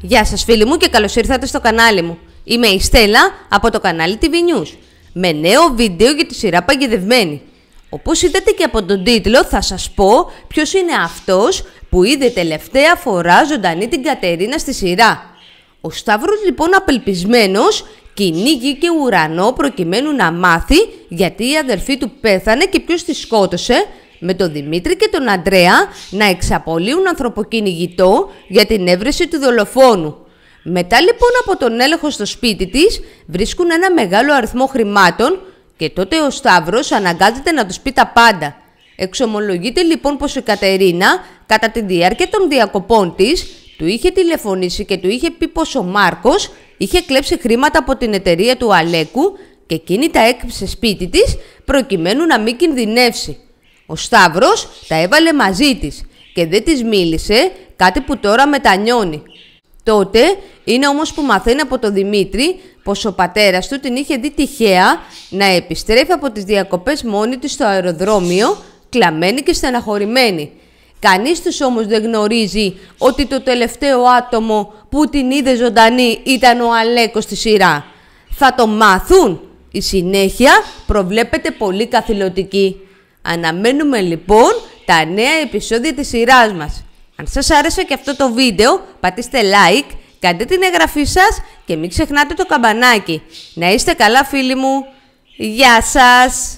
Γεια σας φίλοι μου και καλώς ήρθατε στο κανάλι μου. Είμαι η Στέλλα από το κανάλι TV News με νέο βίντεο για τη σειρά Παγιδευμένη. Όπως είδατε και από τον τίτλο θα σας πω ποιος είναι αυτός που είδε τελευταία φορά ζωντανή την Κατερίνα στη σειρά. Ο Σταύρος λοιπόν απελπισμένος και ουρανό προκειμένου να μάθει γιατί η αδερφή του πέθανε και ποιος τη σκότωσε με τον Δημήτρη και τον Αντρέα να εξαπολύουν ανθρωποκυνηγητό για την έβρεση του δολοφόνου. Μετά λοιπόν από τον έλεγχο στο σπίτι της βρίσκουν ένα μεγάλο αριθμό χρημάτων και τότε ο Σταύρος αναγκάζεται να τους πει τα πάντα. Εξομολογείται λοιπόν πως η Κατερίνα κατά τη διάρκεια των διακοπών της του είχε τηλεφωνήσει και του είχε πει πως ο Μάρκος είχε κλέψει χρήματα από την εταιρεία του Αλέκου και εκείνη τα έκρυψε σπίτι της προκειμένου να μην κινδυνεύσει. Ο Σταύρος τα έβαλε μαζί της και δεν της μίλησε, κάτι που τώρα μετανιώνει. Τότε είναι όμως που μαθαίνει από τον Δημήτρη πως ο πατέρας του την είχε δει τυχαία να επιστρέφει από τις διακοπές μόνη της στο αεροδρόμιο, κλαμμένη και στεναχωρημένη. Κανείς τους όμως δεν γνωρίζει ότι το τελευταίο άτομο που την είδε ζωντανή ήταν ο Αλέκος στη σειρά. Θα το μάθουν. Η συνέχεια προβλέπεται πολύ καθηλωτική. Αναμένουμε λοιπόν τα νέα επεισόδια της σειράς μας. Αν σας άρεσε και αυτό το βίντεο, πατήστε like, κάντε την εγγραφή σας και μην ξεχνάτε το καμπανάκι. Να είστε καλά φίλοι μου. Γεια σας!